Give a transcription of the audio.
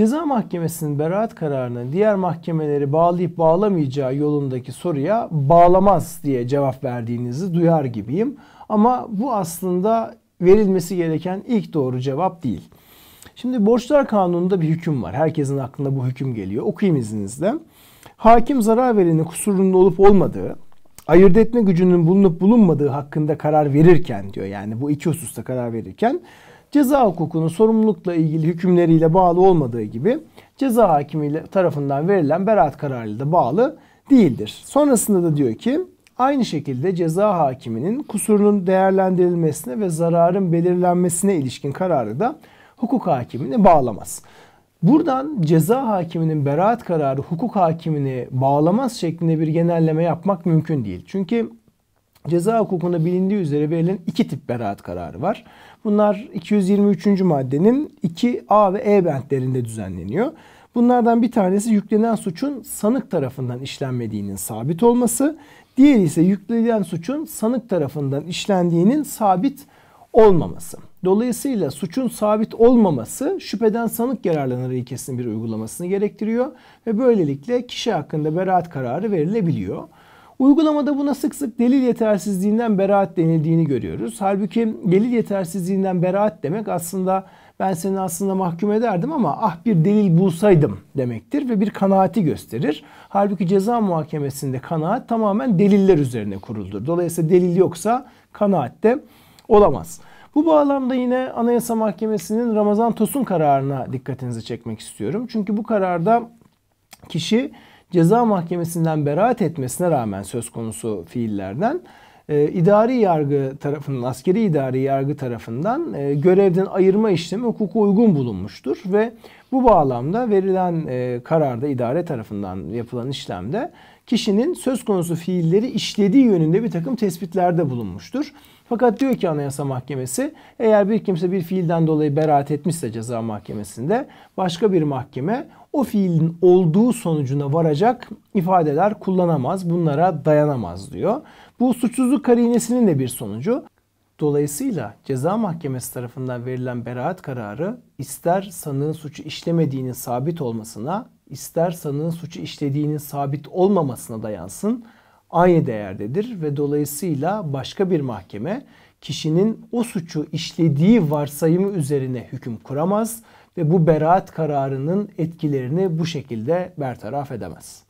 Ceza Mahkemesi'nin beraat kararını diğer mahkemeleri bağlayıp bağlamayacağı yolundaki soruya bağlamaz diye cevap verdiğinizi duyar gibiyim. Ama bu aslında verilmesi gereken ilk doğru cevap değil. Şimdi borçlar kanununda bir hüküm var. Herkesin aklında bu hüküm geliyor. Okuyayım izninizle. Hakim zarar verenin kusurunda olup olmadığı, ayırt etme gücünün bulunup bulunmadığı hakkında karar verirken diyor. Yani bu iki hususta karar verirken ceza hukukunun sorumlulukla ilgili hükümleriyle bağlı olmadığı gibi ceza hakimi tarafından verilen beraat kararıyla da bağlı değildir. Sonrasında da diyor ki aynı şekilde ceza hakiminin kusurunun değerlendirilmesine ve zararın belirlenmesine ilişkin kararı da hukuk hakimini bağlamaz. Buradan ceza hakiminin beraat kararı hukuk hakimini bağlamaz şeklinde bir genelleme yapmak mümkün değil. Çünkü Ceza hukukunda bilindiği üzere verilen iki tip beraat kararı var. Bunlar 223. maddenin 2A ve E bentlerinde düzenleniyor. Bunlardan bir tanesi yüklenen suçun sanık tarafından işlenmediğinin sabit olması. Diğeri ise yüklenen suçun sanık tarafından işlendiğinin sabit olmaması. Dolayısıyla suçun sabit olmaması şüpheden sanık yararlanır ilkesinin bir uygulamasını gerektiriyor ve böylelikle kişi hakkında beraat kararı verilebiliyor. Uygulamada buna sık sık delil yetersizliğinden beraat denildiğini görüyoruz. Halbuki delil yetersizliğinden beraat demek aslında ben seni aslında mahkum ederdim ama ah bir delil bulsaydım demektir ve bir kanaati gösterir. Halbuki ceza muhakemesinde kanaat tamamen deliller üzerine kuruldur. Dolayısıyla delil yoksa kanaat de olamaz. Bu bağlamda yine Anayasa Mahkemesi'nin Ramazan Tosun kararına dikkatinizi çekmek istiyorum. Çünkü bu kararda kişi ceza mahkemesinden beraat etmesine rağmen söz konusu fiillerden e, idari yargı tarafının, askeri idari yargı tarafından e, görevden ayırma işlemi hukuka uygun bulunmuştur ve bu bağlamda verilen e, kararda idare tarafından yapılan işlemde kişinin söz konusu fiilleri işlediği yönünde bir takım tespitlerde bulunmuştur. Fakat diyor ki Anayasa Mahkemesi eğer bir kimse bir fiilden dolayı beraat etmişse ceza mahkemesinde başka bir mahkeme o fiilin olduğu sonucuna varacak ifadeler kullanamaz, bunlara dayanamaz diyor. Bu suçsuzluk karinesinin de bir sonucu. Dolayısıyla ceza mahkemesi tarafından verilen beraat kararı ister sanığın suçu işlemediğinin sabit olmasına ister sanığın suçu işlediğinin sabit olmamasına dayansın aynı değerdedir ve dolayısıyla başka bir mahkeme kişinin o suçu işlediği varsayımı üzerine hüküm kuramaz ve bu beraat kararının etkilerini bu şekilde bertaraf edemez.